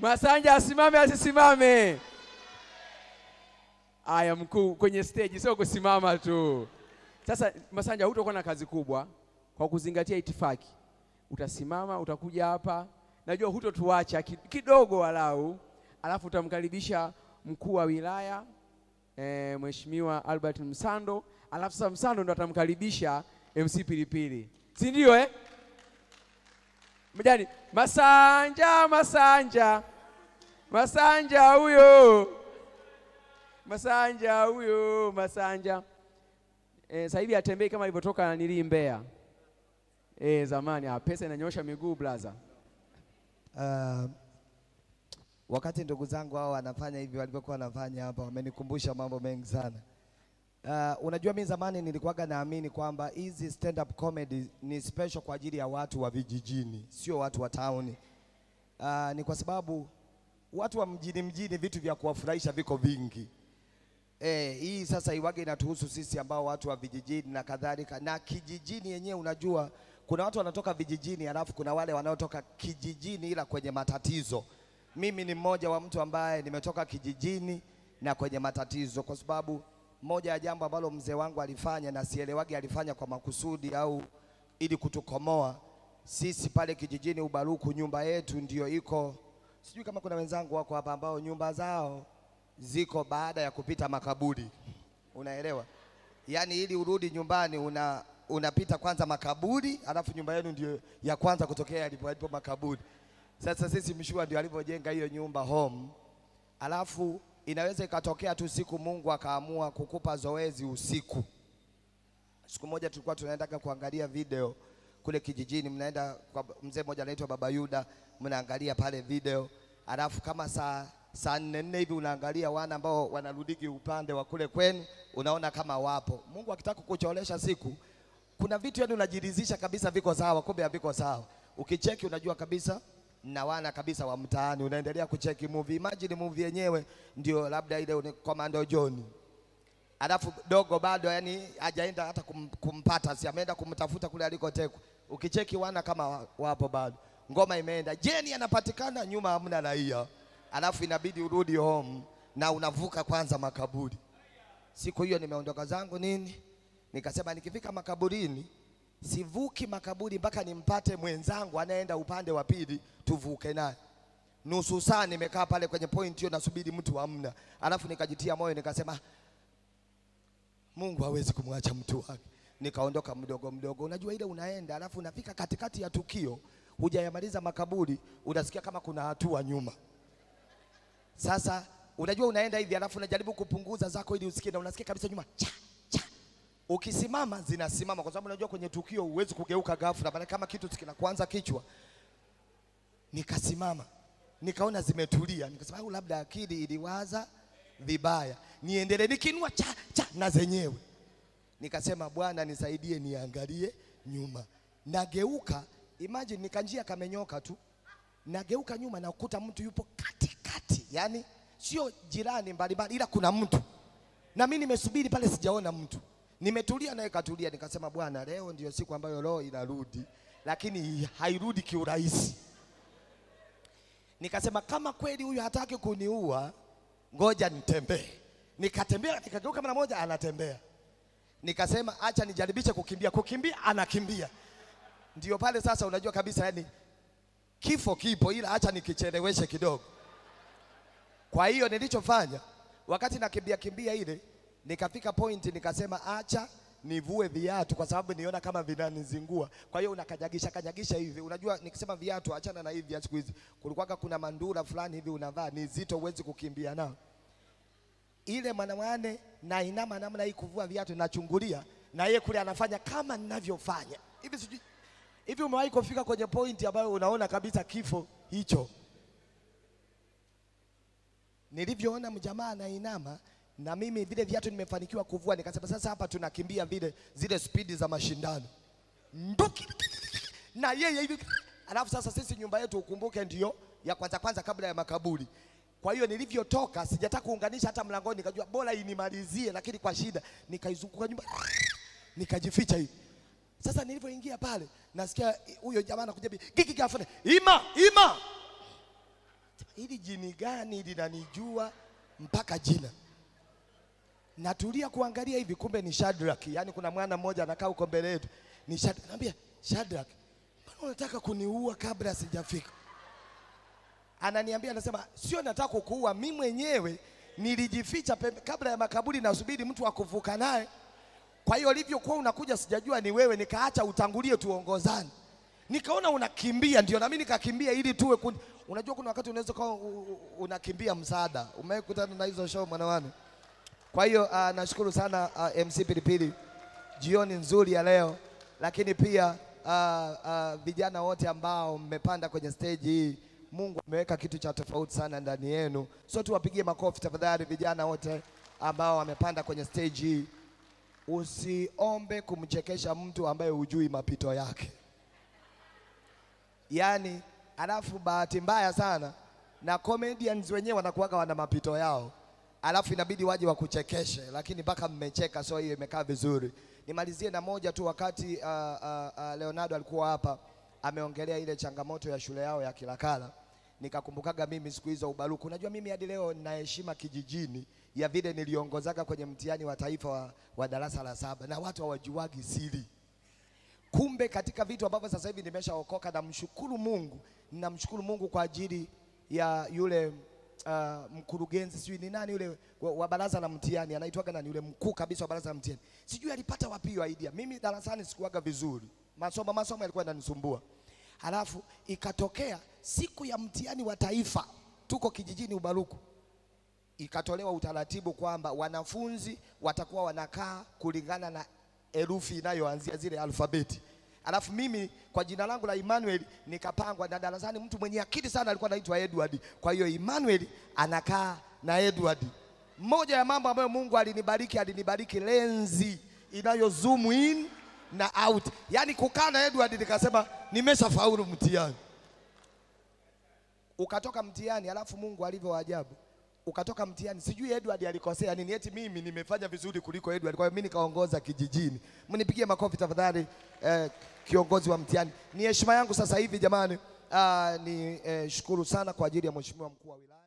Masanja asimame asisimame? Aya, mkuu kwenye stage sio kusimama tu. Sasa Masanja, hutakuwa na kazi kubwa kwa kuzingatia itifaki. Utasimama, utakuja hapa, najua hutotuacha kidogo walau, alafu utamkaribisha mkuu wa wilaya e, Mheshimiwa Albert Msando, alafu sasa Msando ndo atamkaribisha MC Pilipili, si ndio eh? Mjani, Masanja, Masanja, Masanja huyo, Masanja huyo, Masanja. E, sasa hivi atembei kama alivyotoka nili Mbeya. E, zamani apesa ah, pesa inanyosha miguu blaza. Uh, um, wakati ndugu zangu hao wanafanya hivi walivyokuwa wanafanya hapa, wamenikumbusha mambo mengi sana. Uh, unajua mimi zamani nilikuwaga naamini kwamba hizi stand up comedy ni special kwa ajili ya watu wa vijijini, sio watu wa tauni. Uh, ni kwa sababu watu wa mjini mjini vitu vya kuwafurahisha viko vingi. Eh, hii sasa iwage inatuhusu sisi ambao watu wa vijijini na kadhalika. Na kijijini yenyewe unajua kuna watu wanatoka vijijini alafu kuna wale wanaotoka kijijini ila kwenye matatizo. Mimi ni mmoja wa mtu ambaye nimetoka kijijini na kwenye matatizo kwa sababu moja ya jambo ambalo mzee wangu alifanya na sielewagi alifanya kwa makusudi au ili kutukomoa sisi pale kijijini Ubaruku, nyumba yetu ndiyo iko, sijui kama kuna wenzangu wako hapa ambao nyumba zao ziko baada ya kupita makaburi, unaelewa? Yaani ili urudi nyumbani una unapita kwanza makaburi, alafu nyumba yenu ndio ya kwanza kutokea alipo, alipo makaburi. Sasa sisi Mshua ndio alivyojenga hiyo nyumba home, alafu inaweza ikatokea tu siku Mungu akaamua kukupa zoezi usiku. Siku moja tulikuwa tunaenda kuangalia video kule kijijini, mnaenda kwa mzee mmoja anaitwa Baba Yuda, mnaangalia pale video, alafu kama saa saa nne nne hivi unaangalia wana ambao wanarudiki upande wa kule kwenu, unaona kama wapo. Mungu akitaka kukucholesha siku, kuna vitu yani unajiridhisha kabisa viko sawa, kumbe haviko sawa. Ukicheki unajua kabisa na wana kabisa wa mtaani, unaendelea kucheki movie. Imagine movie yenyewe ndio labda ile Commando John, alafu dogo bado yani hajaenda hata kum, kumpata, si ameenda kumtafuta kule alikotekwa. Ukicheki wana kama wapo bado, ngoma imeenda, jeni anapatikana, nyuma hamna raia, alafu inabidi urudi home na unavuka kwanza makaburi. Siku hiyo nimeondoka zangu nini, nikasema nikifika makaburini sivuki makaburi mpaka nimpate mwenzangu anayeenda upande wa pili tuvuke naye. Nusu saa nimekaa pale kwenye point hiyo, nasubiri mtu hamna, alafu nikajitia moyo nikasema, Mungu hawezi kumwacha mtu wake. Nikaondoka mdogo mdogo. Unajua ile unaenda alafu unafika katikati ya tukio, hujayamaliza makaburi, unasikia kama kuna hatua nyuma. Sasa unajua unaenda hivi, alafu unajaribu kupunguza zako ili usikie, na unasikia kabisa nyuma cha ukisimama zinasimama, kwa sababu unajua kwenye tukio huwezi kugeuka ghafla, maana kama kitu kinakuanza kichwa. Nikasimama nikaona zimetulia, nikasema au labda akili iliwaza vibaya, niendelee nikinua cha cha na zenyewe. Nikasema Bwana nisaidie, niangalie nyuma. Nageuka, imagine nikanjia kamenyoka tu, nageuka nyuma na kukuta mtu yupo katikati, yani sio jirani mbalimbali, ila kuna mtu na mimi nimesubiri pale, sijaona mtu Nimetulia naye katulia, nikasema Bwana, leo ndio siku ambayo roho inarudi, lakini hairudi kiurahisi. Nikasema kama kweli huyu hataki kuniua, ngoja nitembee. Nikatembea, nikageuka mara moja, anatembea. Nikasema acha nijaribishe kukimbia, kukimbia, anakimbia. Ndio pale sasa unajua kabisa, yani kifo kipo, ila acha nikicheleweshe kidogo. Kwa hiyo nilichofanya wakati nakimbia kimbia ile Nikafika point nikasema acha nivue viatu kwa sababu niona kama vinanizingua. Kwa hiyo unakanyagisha kanyagisha hivi, unajua nikisema viatu, achana na hivi siku hizi, kulikuwa kuna mandura fulani hivi unavaa ni zito, uwezi kukimbia nao. Ile mwanawane na inama namna hii kuvua viatu, nachungulia na yeye kule anafanya kama ninavyofanya hivi. Sijui hivi umewahi kufika kwenye point ambayo unaona kabisa kifo hicho? Nilivyoona mjamaa anainama na mimi vile viatu nimefanikiwa kuvua, nikasema sasa hapa tunakimbia vile zile spidi za mashindano nduki na yeye hivi, alafu sasa sisi nyumba yetu ukumbuke, ndio ya kwanza kwanza kabla ya makaburi. Kwa hiyo nilivyotoka, sijataka kuunganisha hata mlangoni, nikajua bora inimalizie, lakini kwa shida nikaizunguka nyumba nikajificha hivi. Sasa nilivyoingia pale, nasikia huyo jamaa anakuja gigi gafune ima ima, hili jini gani linanijua mpaka jina Natulia kuangalia hivi, kumbe ni Shadrach. Yaani kuna mwana mmoja anakaa huko mbele yetu, ni Shadrach. Naambia Shadrach, mbona unataka kuniua kabla sijafika? Ananiambia, anasema sio, nataka kukuua mimi mwenyewe nilijificha pembe, kabla ya makaburi, nasubiri mtu akuvuka naye. Kwa hiyo ulivyokuwa unakuja sijajua ni wewe, nikaacha utangulie tuongozane. Nikaona unakimbia, ndio nami nikakimbia ili tuwe kundi. Unajua kuna wakati unaweza kuwa unakimbia msaada. Umekutana na hizo show mwanawani? Kwa hiyo uh, nashukuru sana uh, ah, MC Pilipili, jioni nzuri ya leo, lakini pia vijana uh, ah, vijana wote ambao mmepanda kwenye stage hii, Mungu ameweka kitu cha tofauti sana ndani yenu, so tuwapigie makofi tafadhali vijana wote ambao wamepanda kwenye stage hii. Usiombe kumchekesha mtu ambaye hujui mapito yake, yaani alafu bahati mbaya sana na comedians wenyewe wanakuwaga wana mapito yao alafu inabidi waje wakuchekeshe, lakini mpaka mmecheka, so hiyo imekaa vizuri. Nimalizie na moja tu, wakati uh, uh, uh, Leonardo alikuwa hapa ameongelea ile changamoto ya shule yao ya Kilakala, nikakumbukaga mimi siku hizo ubaruku. Unajua mimi hadi leo nina heshima kijijini ya vile niliongozaga kwenye mtihani wa taifa wa, wa darasa la saba, na watu hawajuagi siri. Kumbe katika vitu ambavyo sasa hivi nimeshaokoka, namshukuru Mungu, namshukuru Mungu kwa ajili ya yule uh, mkurugenzi sijui ni nani yule wa baraza la mtihani anaitwaga nani yule mkuu kabisa wa baraza la mtihani, sijui alipata wapi hiyo idea. Mimi darasani sikuaga vizuri, masomo masomo yalikuwa yananisumbua. Halafu ikatokea siku ya mtihani wa taifa, tuko kijijini Ubaruku, ikatolewa utaratibu kwamba wanafunzi watakuwa wanakaa kulingana na herufi inayoanzia zile alfabeti. Alafu mimi kwa jina langu la Emmanuel nikapangwa na darasani, mtu mwenye akili sana alikuwa anaitwa Edward. Kwa hiyo Emmanuel anakaa na Edward. Moja ya mambo ambayo Mungu alinibariki, alinibariki lenzi inayo zoom in na out, yaani kukaa na Edward nikasema nimeshafaulu mtihani. Ukatoka mtihani, alafu Mungu alivyo ajabu ukatoka mtihani, sijui Edward alikosea nini, eti mimi nimefanya vizuri kuliko Edward, kwa hiyo mimi nikaongoza kijijini. Mnipigie makofi tafadhali, eh, kiongozi wa mtihani. Ni heshima yangu sasa hivi jamani. Ah, ni eh, shukuru sana kwa ajili ya mheshimiwa mkuu wa wilaya.